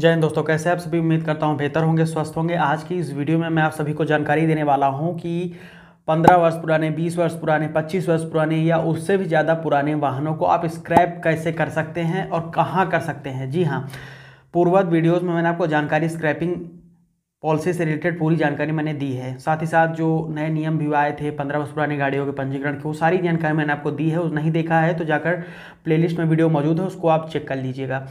जय हिंद दोस्तों कैसे आप सभी उम्मीद करता हूँ बेहतर होंगे स्वस्थ होंगे आज की इस वीडियो में मैं आप सभी को जानकारी देने वाला हूँ कि 15 वर्ष पुराने 20 वर्ष पुराने 25 वर्ष पुराने या उससे भी ज़्यादा पुराने वाहनों को आप स्क्रैप कैसे कर सकते हैं और कहाँ कर सकते हैं जी हाँ पूर्वत वीडियोज़ में मैंने आपको जानकारी स्क्रैपिंग पॉलिसी से रिलेटेड पूरी जानकारी मैंने दी है साथ ही साथ जो नए नियम भी आए थे पंद्रह वर्ष पुरानी गाड़ियों के पंजीकरण की वो सारी जानकारी मैंने आपको दी है उस नहीं देखा है तो जाकर प्लेलिस्ट में वीडियो मौजूद है उसको आप चेक कर लीजिएगा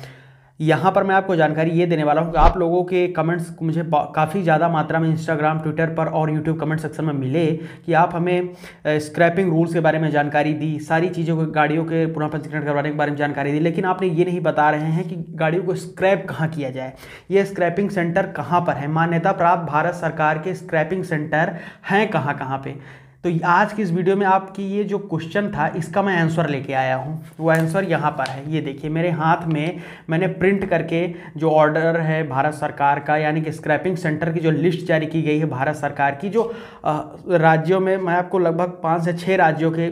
यहाँ पर मैं आपको जानकारी ये देने वाला हूँ कि आप लोगों के कमेंट्स मुझे काफ़ी ज़्यादा मात्रा में इंस्टाग्राम ट्विटर पर और यूट्यूब कमेंट सेक्शन में मिले कि आप हमें स्क्रैपिंग रूल्स के बारे में जानकारी दी सारी चीज़ों के गाड़ियों के पुनः पंजीकरण करवाने के बारे में जानकारी दी लेकिन आपने ये नहीं बता रहे हैं कि गाड़ियों को स्क्रैप कहाँ किया जाए ये स्क्रैपिंग सेंटर कहाँ पर है मान्यता प्राप्त भारत सरकार के स्क्रैपिंग सेंटर हैं कहाँ कहाँ पर तो आज की इस वीडियो में आपकी ये जो क्वेश्चन था इसका मैं आंसर लेके आया हूँ वो आंसर यहाँ पर है ये देखिए मेरे हाथ में मैंने प्रिंट करके जो ऑर्डर है भारत सरकार का यानी कि स्क्रैपिंग सेंटर की जो लिस्ट जारी की गई है भारत सरकार की जो राज्यों में मैं आपको लगभग पाँच से छः राज्यों के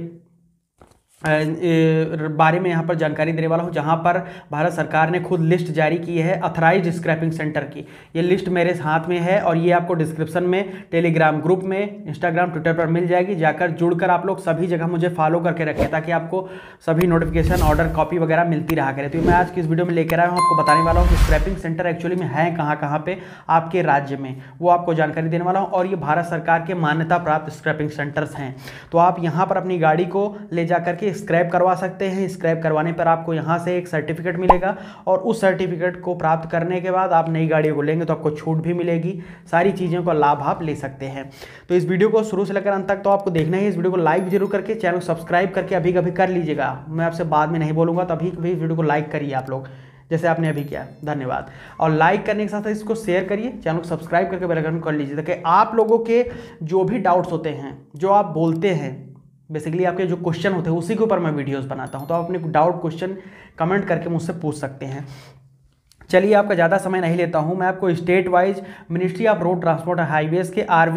बारे में यहाँ पर जानकारी देने वाला हूँ जहाँ पर भारत सरकार ने खुद लिस्ट जारी की है अथराइज स्क्रैपिंग सेंटर की ये लिस्ट मेरे हाथ में है और ये आपको डिस्क्रिप्शन में टेलीग्राम ग्रुप में इंस्टाग्राम ट्विटर पर मिल जाएगी जाकर जुड़कर आप लोग सभी जगह मुझे फॉलो करके रखें ताकि आपको सभी नोटिफिकेशन ऑर्डर कॉपी वगैरह मिलती रहा करे तो मैं आज की इस वीडियो में लेकर आया हूँ आपको बताने वाला हूँ कि स्क्रैपिंग सेंटर एक्चुअली में है कहाँ कहाँ पर आपके राज्य में वो आपको जानकारी देने वाला हूँ और ये भारत सरकार के मान्यता प्राप्त स्क्रैपिंग सेंटर्स हैं तो आप यहाँ पर अपनी गाड़ी को ले जा करके स्क्रैप करवा सकते हैं स्क्रैप करवाने पर आपको यहाँ से एक सर्टिफिकेट मिलेगा और उस सर्टिफिकेट को प्राप्त करने के बाद आप नई गाड़ी को लेंगे तो आपको छूट भी मिलेगी सारी चीज़ों का लाभ आप ले सकते हैं तो इस वीडियो को शुरू से लेकर अंत तक तो आपको देखना है इस वीडियो को लाइक जरूर करके चैनल सब्सक्राइब करके अभी कभी कर लीजिएगा मैं आपसे बाद में नहीं बोलूँगा तो अभी इस वीडियो को लाइक करिए आप लोग जैसे आपने अभी किया धन्यवाद और लाइक करने के साथ इसको शेयर करिए चैनल को सब्सक्राइब करके बेल कर लीजिए ताकि आप लोगों के जो भी डाउट्स होते हैं जो आप बोलते हैं बेसिकली आपके जो क्वेश्चन होते हैं उसी के ऊपर मैं वीडियोस बनाता हूँ तो आप अपने डाउट क्वेश्चन कमेंट करके मुझसे पूछ सकते हैं चलिए आपका ज़्यादा समय नहीं लेता हूँ मैं आपको state wise ministry of road transport and highways के आर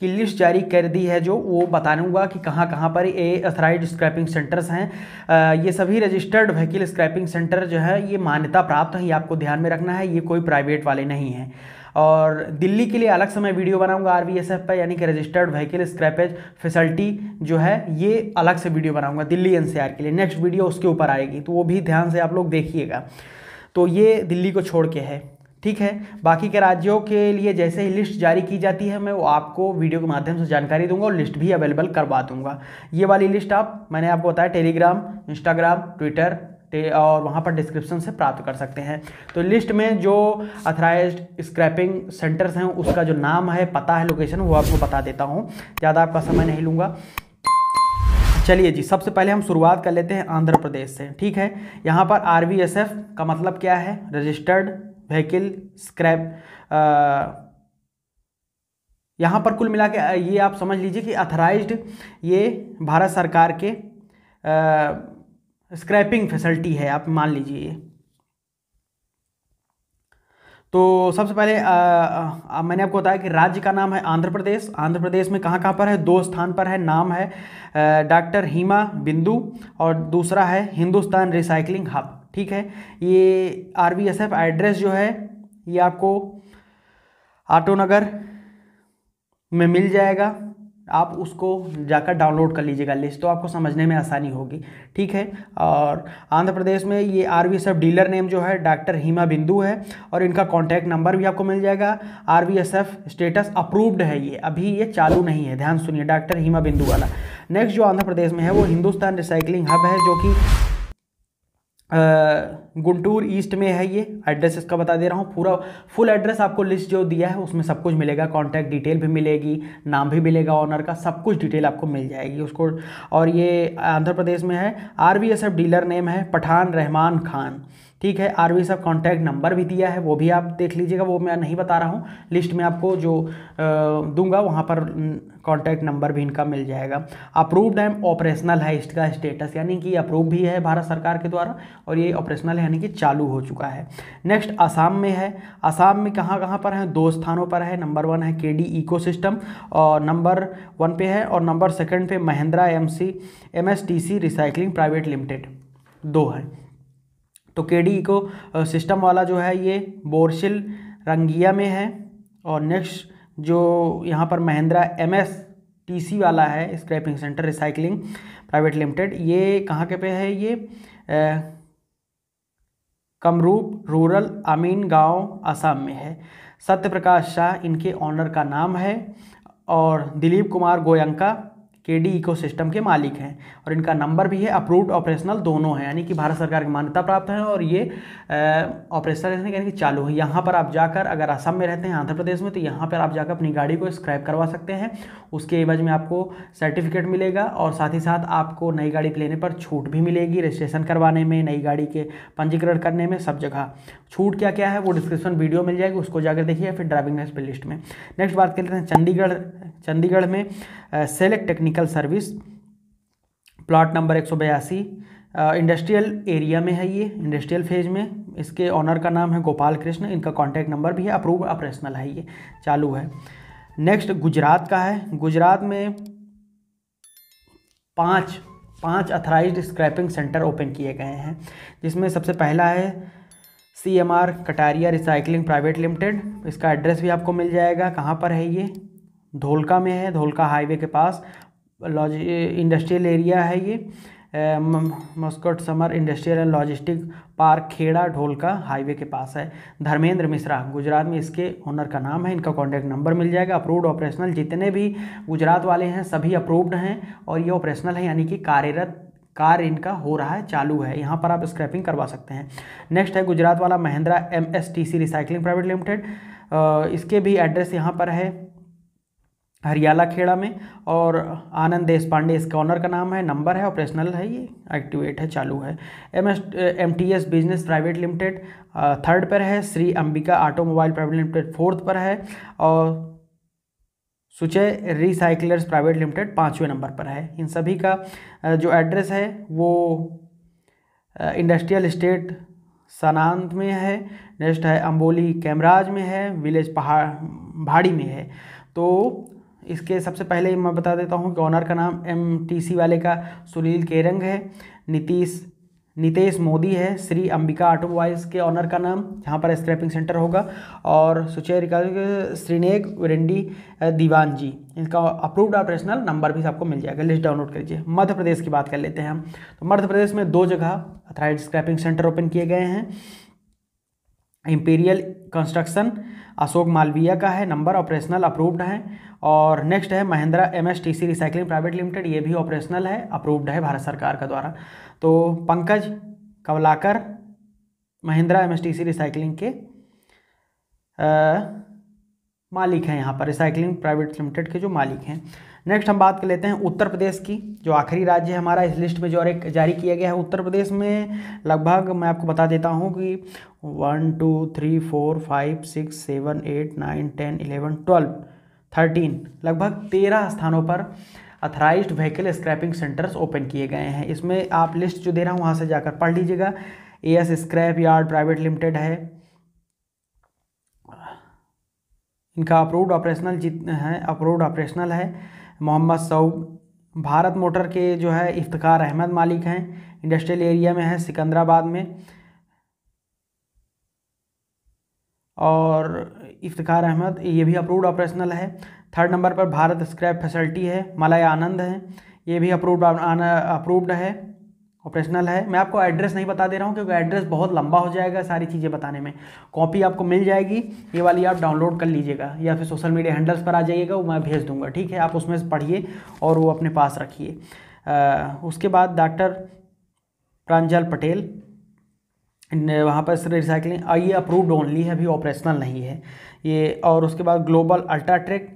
की लिस्ट जारी कर दी है जो वो बताऊंगा कि कहाँ कहाँ पर ये अथराइज स्क्रैपिंग सेंटर्स हैं ये सभी रजिस्टर्ड व्हीकिल स्क्रैपिंग सेंटर जो है ये मान्यता प्राप्त है ये आपको ध्यान में रखना है ये कोई प्राइवेट वाले नहीं हैं और दिल्ली के लिए अलग से मैं वीडियो बनाऊंगा आर पर यानी कि रजिस्टर्ड व्हीकल स्क्रैपेज फैसिलिटी जो है ये अलग से वीडियो बनाऊंगा दिल्ली एन के लिए नेक्स्ट वीडियो उसके ऊपर आएगी तो वो भी ध्यान से आप लोग देखिएगा तो ये दिल्ली को छोड़ के है ठीक है बाकी के राज्यों के लिए जैसे ही लिस्ट जारी की जाती है मैं वो आपको वीडियो के माध्यम से जानकारी दूंगा और लिस्ट भी अवेलेबल करवा दूंगा ये वाली लिस्ट आप मैंने आपको बताया टेलीग्राम इंस्टाग्राम ट्विटर और वहाँ पर डिस्क्रिप्शन से प्राप्त कर सकते हैं तो लिस्ट में जो अथराइज स्क्रैपिंग सेंटर्स हैं उसका जो नाम है पता है लोकेशन वो आपको बता देता हूँ ज़्यादा आपका समय नहीं लूँगा चलिए जी सबसे पहले हम शुरुआत कर लेते हैं आंध्र प्रदेश से ठीक है यहाँ पर आर का मतलब क्या है रजिस्टर्ड व्हीकल स्क्रैप यहाँ पर कुल मिला के ये आप समझ लीजिए कि अथराइज्ड ये भारत सरकार के आ, स्क्रैपिंग फैसिलिटी है आप मान लीजिए तो सबसे पहले आ, आ, मैंने आपको बताया कि राज्य का नाम है आंध्र प्रदेश आंध्र प्रदेश में कहाँ कहाँ पर है दो स्थान पर है नाम है डॉक्टर हीमा बिंदु और दूसरा है हिंदुस्तान रिसाइकलिंग हब ठीक है ये आर एड्रेस जो है ये आपको आटो नगर में मिल जाएगा आप उसको जाकर डाउनलोड कर लीजिएगा लिस्ट तो आपको समझने में आसानी होगी ठीक है और आंध्र प्रदेश में ये R V S F dealer name जो है डॉक्टर हीमा बिंदु है और इनका कॉन्टैक्ट नंबर भी आपको मिल जाएगा R V S F status approved है ये अभी ये चालू नहीं है ध्यान सुनिए डॉक्टर हीमा बिंदु वाला नेक्स्ट जो आंध्र प्रदेश में है वो हिंदुस्तान रिसाइकलिंग हब है जो कि गुंटूर ईस्ट में है ये एड्रेस इसका बता दे रहा हूँ पूरा फुल एड्रेस आपको लिस्ट जो दिया है उसमें सब कुछ मिलेगा कॉन्टैक्ट डिटेल भी मिलेगी नाम भी मिलेगा ऑनर का सब कुछ डिटेल आपको मिल जाएगी उसको और ये आंध्र प्रदेश में है आर डीलर नेम है पठान रहमान खान ठीक है आरवी साहब कॉन्टैक्ट नंबर भी दिया है वो भी आप देख लीजिएगा वो मैं नहीं बता रहा हूँ लिस्ट में आपको जो दूंगा वहाँ पर कॉन्टैक्ट नंबर भी इनका मिल जाएगा अप्रूव्ड एंड ऑपरेशनल है इसका स्टेटस यानी कि अप्रूव भी है भारत सरकार के द्वारा और ये ऑपरेशनल यानी कि चालू हो चुका है नेक्स्ट आसाम में है आसाम में कहाँ कहाँ पर है दो स्थानों पर है नंबर वन है के डी इको सिस्टम और नंबर वन पे है और नंबर सेकेंड पे Mahindra M C M S T C recycling private limited दो है तो के डी इको सिस्टम वाला जो है ये बोरसिल रंगिया में है और नेक्स्ट जो यहाँ पर Mahindra M S T C वाला है scrapping centre recycling private limited ये कहाँ के पे है ये कमरूप रूरल अमीन गांव असम में है सत्य प्रकाश शाह इनके ऑनर का नाम है और दिलीप कुमार गोयंका के डी इकोसिस्टम के मालिक हैं और इनका नंबर भी है अप्रूव्ड ऑपरेशनल दोनों हैं यानी कि भारत सरकार की मान्यता प्राप्त है और ये ऑपरेशनल यानी कि चालू है यहाँ पर आप जाकर अगर असम में रहते हैं आंध्र प्रदेश में तो यहाँ पर आप जाकर अपनी गाड़ी को स्क्रैप करवा सकते हैं उसके एवज में आपको सर्टिफिकेट मिलेगा और साथ ही साथ आपको नई गाड़ी लेने पर छूट भी मिलेगी रजिस्ट्रेशन करवाने में नई गाड़ी के पंजीकरण करने में सब जगह छूट क्या क्या है वो डिस्क्रिप्शन वीडियो मिल जाएगी उसको जाकर देखिए फिर ड्राइविंग लाइसेंस लिस्ट में नेक्स्ट बात कर लेते हैं चंडीगढ़ चंडीगढ़ में select technique technical service plot number एक इंडस्ट्रियल एरिया में है ये इंडस्ट्रियल फेज में इसके ऑनर का नाम है गोपाल कृष्ण इनका कॉन्टैक्ट नंबर भी है अप्रूव ऑपरेशनल है ये चालू है नेक्स्ट गुजरात का है गुजरात में पांच पांच अथराइज्ड स्क्रैपिंग सेंटर ओपन किए गए हैं जिसमें सबसे पहला है C M R Kataria recycling private limited इसका एड्रेस भी आपको मिल जाएगा कहाँ पर है ये धोलका में है धोलका हाईवे के पास लॉजी इंडस्ट्रियल एरिया है ये Muscat summer industrial and logistic park Kheda Dholka highway के पास है धर्मेंद्र मिश्रा गुजरात में इसके ओनर का नाम है इनका कॉन्टैक्ट नंबर मिल जाएगा अप्रूव्ड ऑपरेशनल जितने भी गुजरात वाले हैं सभी अप्रूव्ड हैं और ये ऑपरेशनल है यानी कि कार्यरत कार्य इनका हो रहा है चालू है यहाँ पर आप स्क्रैपिंग करवा सकते हैं नेक्स्ट है गुजरात वाला Mahindra M S T C recycling private limited इसके भी एड्रेस यहाँ पर है हरियाला खेड़ा में और आनंद देश पांडे इसका ऑनर का नाम है नंबर है ऑपरेशनल है ये एक्टिवेट है चालू है M S M T S business private limited third पर है Shri Ambika automobile private limited fourth पर है और सुचय रिसाइकलर्स प्राइवेट लिमिटेड पाँचवें नंबर पर है इन सभी का जो एड्रेस है वो इंडस्ट्रियल इस्टेट सनांत में है नेक्स्ट है अम्बोली कैमराज में है विलेज पहाड़ भाड़ी में है तो इसके सबसे पहले मैं बता देता हूँ कि ऑनर का नाम एम वाले का सुनील केरंग है नीतीश नितेश मोदी है श्री अंबिका ऑटोमोबाइल्स के ऑनर का नाम यहाँ पर स्क्रैपिंग सेंटर होगा और सुचैर श्रीनेग वरेंडी दीवान जी इनका अप्रूव्ड ऑपरेशनल नंबर भी आपको मिल जाएगा लिस्ट डाउनलोड कर लीजिए मध्य प्रदेश की बात कर लेते हैं हम तो मध्य प्रदेश में दो जगह अथराइड स्क्रैपिंग सेंटर ओपन किए गए हैं इम्पीरियल कंस्ट्रक्शन अशोक मालवीय का है नंबर ऑपरेशनल अप्रूव्ड है और नेक्स्ट है Mahindra M S T C recycling private limited ये भी ऑपरेशनल है अप्रूव्ड है भारत सरकार का द्वारा तो Pankaj Kavlakar Mahindra M S T C recycling के आ, मालिक हैं यहाँ पर रिसाइकलिंग प्राइवेट लिमिटेड के जो मालिक हैं नेक्स्ट हम बात कर लेते हैं उत्तर प्रदेश की जो आखिरी राज्य है हमारा इस लिस्ट में जो एक जारी किया गया है उत्तर प्रदेश में लगभग मैं आपको बता देता हूँ कि one two three four five six seven eight nine ten eleven twelve thirteen लगभग तेरह स्थानों पर authorised vehicle scrapping centres open किए गए हैं इसमें आप लिस्ट जो दे रहा हूँ वहाँ से जाकर पढ़ लीजिएगा A S scrap yard private limited है इनका अप्रूव्ड ऑपरेशनल जित है अप्रूव्ड ऑपरेशनल है मोहम्मद सऊब भारत मोटर के जो है इफ्तार अहमद मालिक हैं इंडस्ट्रियल एरिया में है सिकंदराबाद में और इफ्तार अहमद ये भी अप्रूव्ड ऑपरेशनल है थर्ड नंबर पर भारत स्क्रैप फैसल्टी है मलय आनंद है ये भी अप्रूव्ड अप्रूव्ड है ऑपरेशनल है मैं आपको एड्रेस नहीं बता दे रहा हूँ क्योंकि एड्रेस बहुत लंबा हो जाएगा सारी चीज़ें बताने में कॉपी आपको मिल जाएगी ये वाली आप डाउनलोड कर लीजिएगा या फिर सोशल मीडिया हैंडल्स पर आ जाइएगा वो मैं भेज दूंगा ठीक है आप उसमें से पढ़िए और वो अपने पास रखिए उसके बाद डॉक्टर प्रांजल पटेल वहाँ पर रिसाइकलिंग ये अप्रूव्ड ओनली है अभी ऑपरेशनल नहीं है ये और उसके बाद ग्लोबल अल्ट्राट्रेक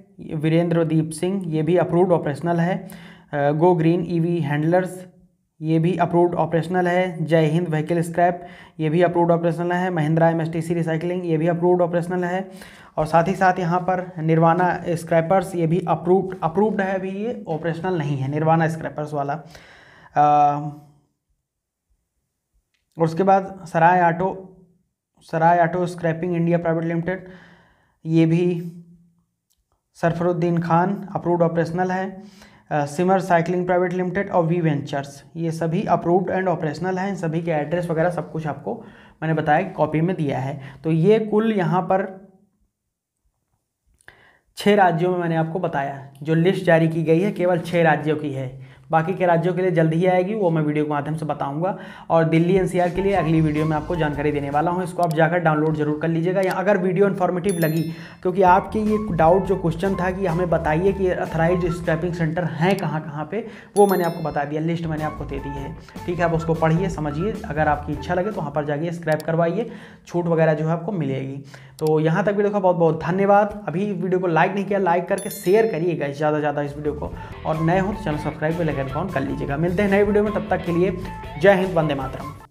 वीरेंद्रदीप सिंह ये भी अप्रूव्ड ऑपरेशनल है गो ग्रीन ईवी हैंडलर्स ये भी अप्रूव्ड ऑपरेशनल है जय हिंद व्हीकल स्क्रैप ये भी अप्रूव्ड ऑपरेशनल है महिंद्रा एम रिसाइकलिंग ये भी अप्रूव्ड ऑपरेशनल है और साथ ही साथ यहाँ पर निर्वाणा स्क्रैपर्स ये भी अप्रूव्ड अप्रूव्ड है अभी ये ऑपरेशनल नहीं है निर्वाणा स्क्रैपर्स वाला और उसके बाद Sarai auto Sarai auto scrapping India private limited ये भी सरफरुद्दीन खान अप्रूव्ड ऑपरेशनल है सिमर साइकिलिंग प्राइवेट लिमिटेड और वी वेंचर्स ये सभी अप्रूव्ड एंड ऑपरेशनल हैं सभी के एड्रेस वगैरह सब कुछ आपको मैंने बताया कॉपी में दिया है तो ये कुल यहाँ पर छः राज्यों में मैंने आपको बताया जो लिस्ट जारी की गई है केवल छः राज्यों की है बाकी के राज्यों के लिए जल्द ही आएगी वो मैं वीडियो के माध्यम से बताऊंगा और दिल्ली एनसीआर के लिए अगली वीडियो में आपको जानकारी देने वाला हूँ इसको आप जाकर डाउनलोड जरूर कर लीजिएगा या अगर वीडियो इन्फॉर्मेटिव लगी क्योंकि आपके ये डाउट जो क्वेश्चन था कि हमें बताइए कि अथराइज स्क्रैपिंग सेंटर हैं कहाँ कहाँ पर वो मैंने आपको बता दिया लिस्ट मैंने आपको दे दी है ठीक है आप उसको पढ़िए समझिए अगर आपकी इच्छा लगे तो वहाँ पर जाइए स्क्रैप करवाइए छूट वगैरह जो है आपको मिलेगी तो यहाँ तक वीडियो का बहुत बहुत धन्यवाद अभी वीडियो को लाइक नहीं किया लाइक करके शेयर करिएगा ज़्यादा से ज़्यादा इस वीडियो को और नए हो तो चैनल सब्सक्राइब कर सेकंड कर लीजिएगा मिलते हैं नए वीडियो में तब तक के लिए जय हिंद वंदे मातरम